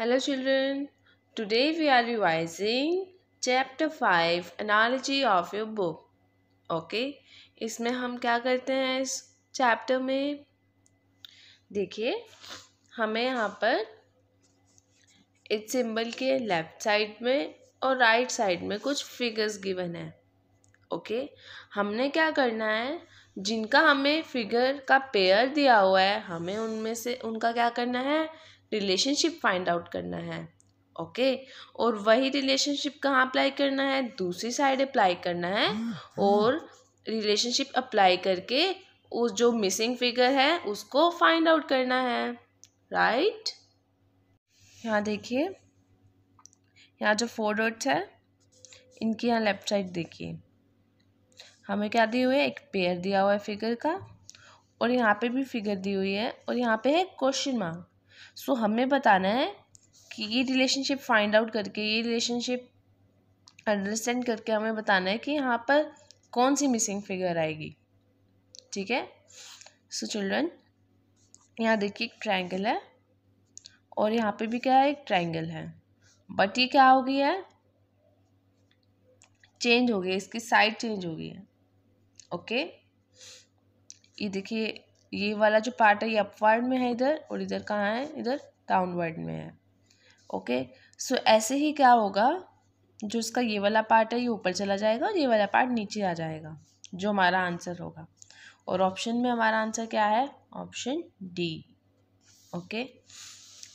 Hello children, today we are revising chapter five analogy of your book okay इसमें हम क्या करते हैं इस चैप्टर में देखिए हमें यहाँ पर इस सिंबल के लेफ्ट साइड में और राइट right साइड में कुछ फिगर्स गिवन है ओके okay? हमने क्या करना है जिनका हमें फिगर का पेयर दिया हुआ है हमें उनमें से उनका क्या करना है रिलेशनशिप फाइंड आउट करना है ओके okay? और वही रिलेशनशिप कहाँ अप्लाई करना है दूसरी साइड अप्लाई करना है हाँ, हाँ। और रिलेशनशिप अप्लाई करके उस जो मिसिंग फिगर है उसको फाइंड आउट करना है राइट यहाँ देखिए यहाँ जो फोर डॉट्स है इनके यहाँ लेफ्ट साइड देखिए हमें क्या दिए हुए है एक पेयर दिया हुआ है फिगर का और यहाँ पे भी फिगर दी हुई है और यहाँ पे है क्वेश्चन मार्क सो हमें बताना है कि ये रिलेशनशिप फाइंड आउट करके ये रिलेशनशिप अंडरस्टैंड करके हमें बताना है कि यहाँ पर कौन सी मिसिंग फिगर आएगी ठीक है सो चिल्ड्रन यहाँ देखिए एक ट्राइंगल है और यहाँ पे भी क्या है एक ट्राइंगल है बट ये क्या हो गई है चेंज हो गई इसकी साइड चेंज हो गई है ओके ये देखिए ये वाला जो पार्ट है ये अपवर्ड में है इधर और इधर कहाँ है इधर डाउनवर्ड में है ओके सो ऐसे ही क्या होगा जो इसका ये वाला पार्ट है ये ऊपर चला जाएगा और ये वाला पार्ट नीचे आ जाएगा जो हमारा आंसर होगा और ऑप्शन में हमारा आंसर क्या है ऑप्शन डी ओके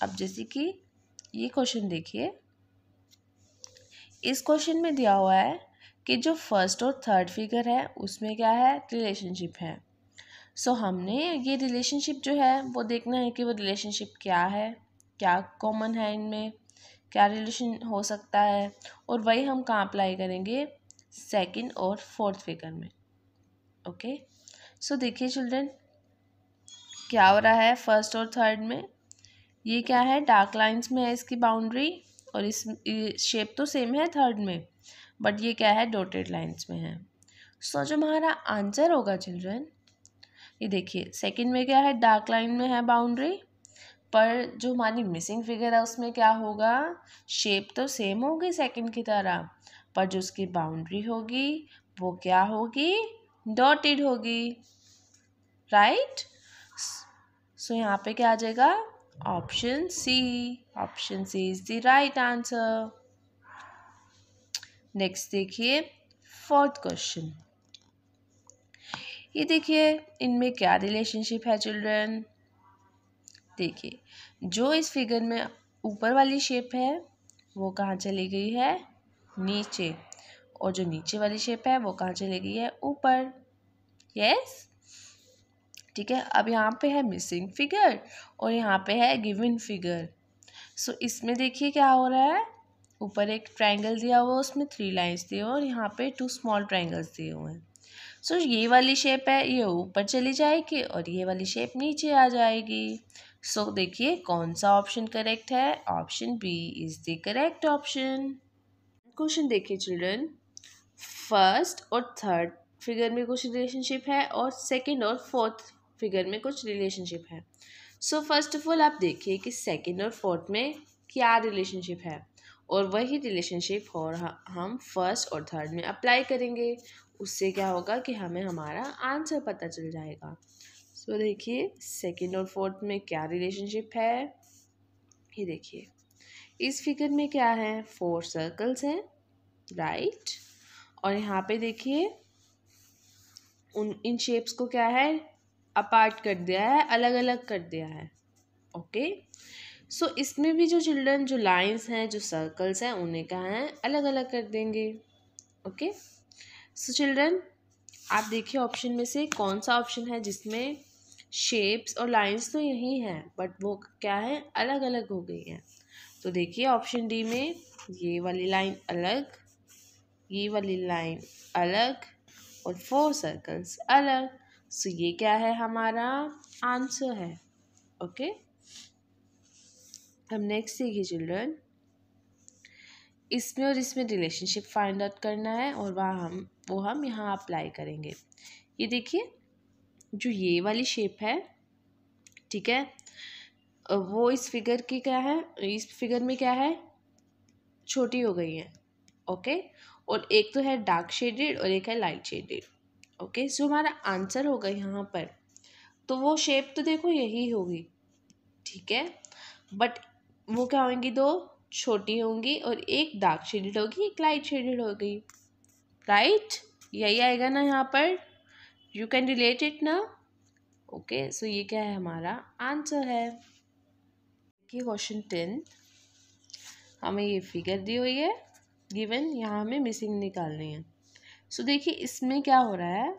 अब जैसे कि ये क्वेश्चन देखिए इस क्वेश्चन में दिया हुआ है कि जो फर्स्ट और थर्ड फिगर है उसमें क्या है रिलेशनशिप है सो so, हमने ये रिलेशनशिप जो है वो देखना है कि वो रिलेशनशिप क्या है क्या कॉमन है इनमें क्या रिलेशन हो सकता है और वही हम कहाँ अप्लाई करेंगे सेकंड और फोर्थ फिगर में ओके सो देखिए चिल्ड्रन क्या हो रहा है फर्स्ट और थर्ड में ये क्या है डार्क लाइंस में है इसकी बाउंड्री और इस शेप तो सेम है थर्ड में बट ये क्या है डोटेड लाइन्स में है सो so, जो हमारा आंसर होगा चिल्ड्रन ये देखिए सेकंड में क्या है डार्क लाइन में है बाउंड्री पर जो हमारी मिसिंग फिगर है उसमें क्या होगा शेप तो सेम होगी सेकंड की तरह पर जो उसकी बाउंड्री होगी वो क्या होगी डॉटेड होगी राइट सो यहाँ पे क्या आ जाएगा option C option C is the right answer next देखिए फोर्थ क्वेश्चन ये देखिए इनमें क्या रिलेशनशिप है चिल्ड्रन देखिए जो इस फिगर में ऊपर वाली शेप है वो कहाँ चली गई है नीचे और जो नीचे वाली शेप है वो कहाँ चली गई है ऊपर यस ठीक है अब यहाँ पे है मिसिंग फिगर और यहाँ पे है गिविन फिगर सो इसमें देखिए क्या हो रहा है ऊपर एक ट्रायंगल दिया हुआ उसमें थ्री लाइंस दिए हुए और यहाँ पे टू स्मॉल ट्रायंगल्स दिए हुए हैं सो ये वाली शेप है ये ऊपर चली जाएगी और ये वाली शेप नीचे आ जाएगी सो so, देखिए कौन सा ऑप्शन करेक्ट है option B is the correct option question देखिए चिल्ड्रन फर्स्ट और थर्ड फिगर में कुछ रिलेशनशिप है और सेकंड और फोर्थ फिगर में कुछ रिलेशनशिप है सो फर्स्ट ऑफ ऑल आप देखिए कि सेकंड और फोर्थ में क्या रिलेशनशिप है और वही रिलेशनशिप और हम फर्स्ट और थर्ड में अप्लाई करेंगे उससे क्या होगा कि हमें हमारा आंसर पता चल जाएगा सो so, देखिए सेकेंड और फोर्थ में क्या रिलेशनशिप है ये देखिए इस फिगर में क्या है फोर सर्कल्स हैं राइट और यहाँ पे देखिए उन इन शेप्स को क्या है अपार्ट कर दिया है अलग अलग कर दिया है ओके सो so, इसमें भी जो चिल्ड्रन जो लाइंस हैं जो सर्कल्स हैं उन्हें क्या है अलग अलग कर देंगे okay okay? So so children आप देखिए ऑप्शन में से कौन सा ऑप्शन है जिसमें शेप्स और लाइंस तो यही हैं बट वो क्या है अलग अलग हो गई हैं तो देखिए ऑप्शन डी में ये वाली लाइन अलग ये वाली लाइन अलग और फोर सर्कल्स अलग सो ये क्या है हमारा आंसर है ओके हम नेक्स्ट देखिए चिल्ड्रन इसमें और इसमें रिलेशनशिप फाइंड आउट करना है और वहाँ हम वो हम यहाँ अप्लाई करेंगे ये देखिए जो ये वाली शेप है ठीक है वो इस फिगर की क्या है इस फिगर में क्या है छोटी हो गई है ओके और एक तो है डार्क शेडेड और एक है लाइट शेडेड ओके सो हमारा आंसर होगा यहाँ पर तो वो शेप तो देखो यही होगी ठीक है बट वो क्या होंगी दो छोटी होंगी और एक डार्क शेडेड होगी एक लाइट शेडेड होगी राइट यही आएगा ना यहाँ पर यू कैन रिलेट इट ना ओके सो ये क्या है हमारा आंसर है देखिए क्वेश्चन टेन हमें ये फिगर दी हुई है गिवन यहाँ हमें मिसिंग निकालनी है सो so, देखिए इसमें क्या हो रहा है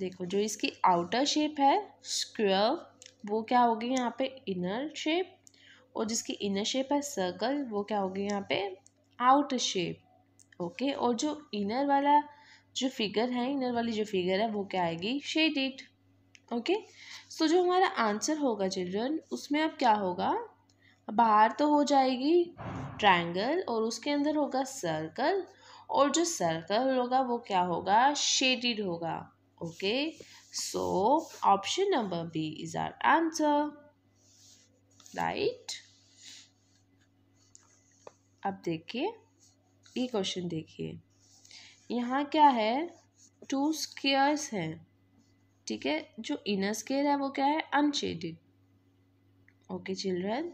देखो जो इसकी आउटर शेप है स्क्वेयर वो क्या होगी यहाँ पे इनर शेप और जिसकी इनर शेप है सर्कल वो क्या होगी यहाँ पे आउटर शेप ओके और जो इनर वाला जो फिगर है इनर वाली जो फिगर है वो क्या आएगी शेडिड ओके सो जो हमारा आंसर होगा चिल्ड्रन उसमें अब क्या होगा बाहर तो हो जाएगी ट्रायंगल और उसके अंदर होगा सर्कल और जो सर्कल होगा वो क्या होगा शेडिड होगा okay so option number B is our answer right अब देखिए ये क्वेश्चन देखिए यहाँ क्या है टू स्केयर्स हैं ठीक है जो इनर स्केयर है वो क्या है अनशेडेड ओके चिल्ड्रन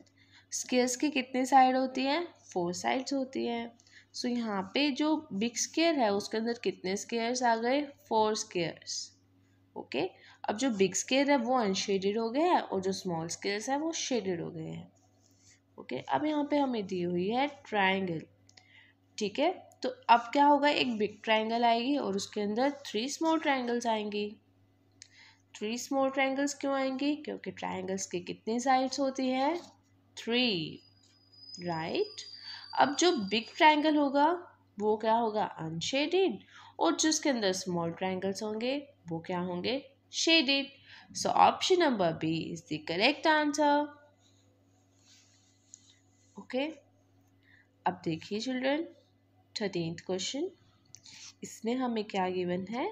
स्केयर्स की कितने साइड होती हैं फोर साइड्स होती हैं सो so, यहाँ पे जो बिग स्केयर है उसके अंदर कितने स्केयर्स आ गए फोर स्केयर्स ओके अब जो बिग स्केयर है वो अनशेडेड हो गए हैं और जो स्मॉल स्केयर्स हैं वो शेडेड हो गए हैं ओके okay? अब यहाँ पे हमें दी हुई है ट्राइंगल ठीक है तो अब क्या होगा एक बिग ट्राइंगल आएगी और उसके अंदर थ्री स्मॉल ट्राइंगल्स आएंगी थ्री स्मॉल ट्राइंगल्स क्यों आएंगी क्योंकि ट्राइंगल्स की कितनी साइड्स होती हैं थ्री राइट अब जो बिग ट्राइंगल होगा वो क्या होगा अनशेडेड और जिसके अंदर स्मॉल ट्राइंगल्स होंगे वो क्या होंगे shaded so option number B is the correct answer okay अब देखिए चिल्ड्रन थर्टीन क्वेश्चन इसमें हमें क्या गिवन है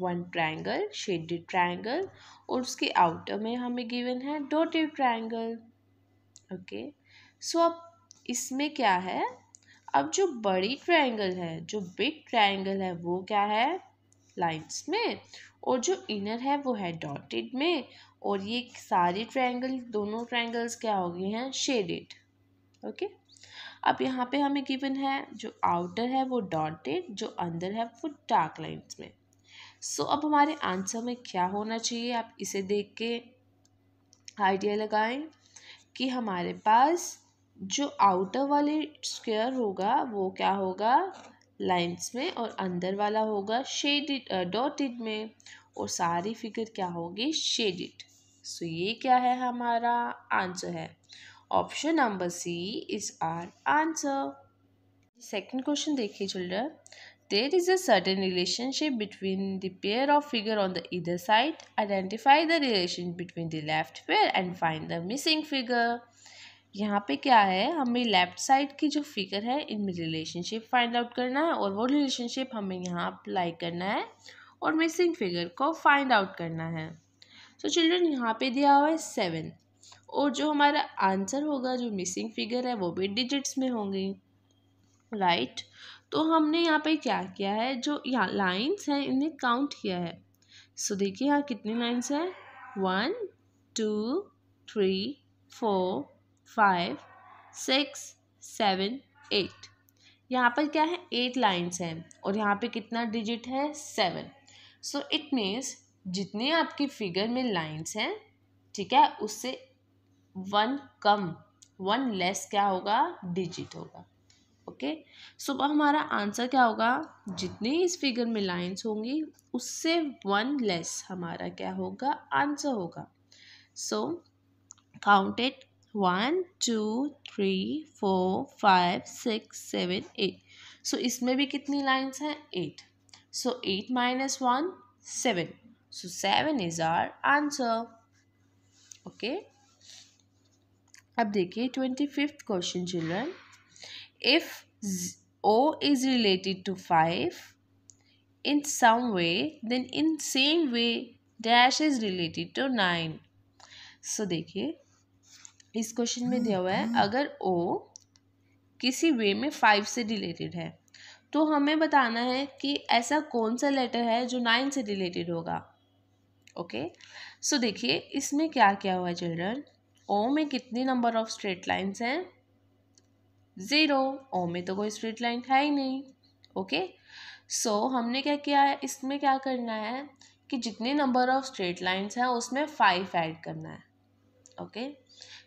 वन ट्रायंगल शेडेड ट्रायंगल और उसके आउटर में हमें गिवन है डॉटेड ट्रायंगल ओके सो अब इसमें क्या है अब जो बड़ी ट्रायंगल है जो बिग ट्रायंगल है वो क्या है लाइन्स में और जो इनर है वो है डॉटेड में और ये सारी ट्रायंगल दोनों ट्रायंगल्स क्या हो गए हैं शेडेड ओके अब यहाँ पे हमें गिवन है जो आउटर है वो डॉटेड जो अंदर है वो डार्क लाइन्स में सो so, अब हमारे आंसर में क्या होना चाहिए आप इसे देख के आइडिया लगाएं कि हमारे पास जो आउटर वाले स्क्वायर होगा वो क्या होगा लाइंस में और अंदर वाला होगा शेडिड डॉटेड में और सारी फिगर क्या होगी शेडिड सो so, ये क्या है हमारा आंसर है option number C is our answer second question देखिए children there is a certain relationship between the pair of figure on the इधर side identify the relation between the left pair and find the missing figure यहाँ पे क्या है हमें left side की जो figure है इनमें रिलेशनशिप फाइंड आउट करना है और वो रिलेशनशिप हमें यहाँ अप्लाई करना है और मिसिंग फिगर को फाइंड आउट करना है सो चिल्ड्रन यहाँ पे दिया हुआ है सेवन और जो हमारा आंसर होगा जो मिसिंग फिगर है वो भी डिजिट्स में होंगी राइट right? तो हमने यहाँ पे क्या किया है जो यहाँ लाइन्स हैं इन्हें काउंट किया है सो देखिए यहाँ कितनी लाइन्स हैं one two three four five six seven eight यहाँ पर क्या है एट लाइन्स हैं और यहाँ पे कितना डिजिट है सेवन सो इट मीन्स जितने आपकी फिगर में लाइन्स हैं ठीक है उससे वन कम वन लेस क्या होगा डिजिट होगा ओके सो अब हमारा आंसर क्या होगा जितनी इस फिगर में लाइंस होंगी उससे वन लेस हमारा क्या होगा आंसर होगा so counted one two three four five six seven eight so इसमें भी कितनी लाइंस हैं eight so eight minus one seven so seven is our answer okay अब देखिए twenty fifth question children if O is related to five in some way then in same way dash is related to nine so देखिए इस question में दिया हुआ है mm-hmm. अगर ओ किसी वे में फाइव से रिलेटेड है तो हमें बताना है कि ऐसा कौन सा लेटर है जो नाइन से रिलेटेड होगा ओके सो देखिए इसमें क्या क्या हुआ चिल्ड्रन ओ में कितनी नंबर ऑफ स्ट्रेट लाइन्स हैं ज़ीरो ओ में तो कोई स्ट्रेट लाइन है ही नहीं ओके सो so, हमने क्या किया है इसमें क्या करना है कि जितने नंबर ऑफ स्ट्रेट लाइन्स हैं उसमें फाइव ऐड करना है ओके okay?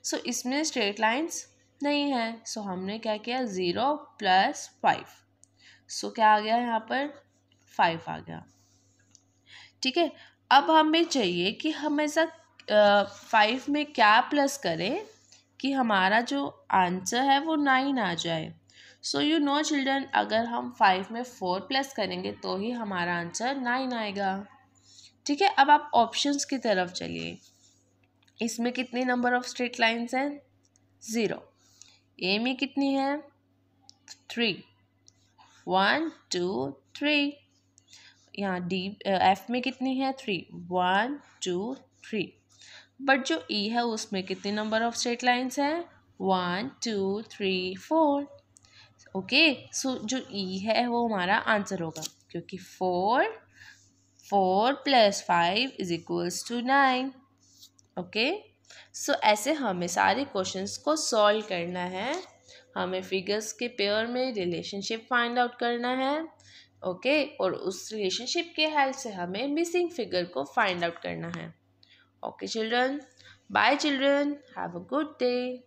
सो so, इसमें स्ट्रेट लाइन्स नहीं है सो so, हमने क्या किया ज़ीरो प्लस फाइव सो क्या आ गया यहाँ पर फाइव आ गया ठीक है अब हमें चाहिए कि हमेशा फाइव में क्या प्लस करें कि हमारा जो आंसर है वो नाइन आ जाए सो यू नो चिल्ड्रन अगर हम फाइव में फोर प्लस करेंगे तो ही हमारा आंसर नाइन आएगा ठीक है अब आप ऑप्शंस की तरफ चलिए इसमें कितने नंबर ऑफ स्ट्रेट लाइंस हैं ज़ीरो ए में कितनी है थ्री वन टू थ्री यहाँ डी एफ में कितनी है three one two three but जो ई e है उसमें कितने नंबर ऑफ स्ट्रेट लाइन्स हैं one two three four okay so जो ई e है वो हमारा आंसर होगा क्योंकि four four plus five is equals to nine okay so ऐसे हमें सारे क्वेश्चंस को सॉल्व करना है हमें फिगर्स के पेयर में रिलेशनशिप फाइंड आउट करना है ओके okay? और उस रिलेशनशिप के हेल्प से हमें मिसिंग फिगर को फाइंड आउट करना है Okay, children. Bye, children. Have a good day.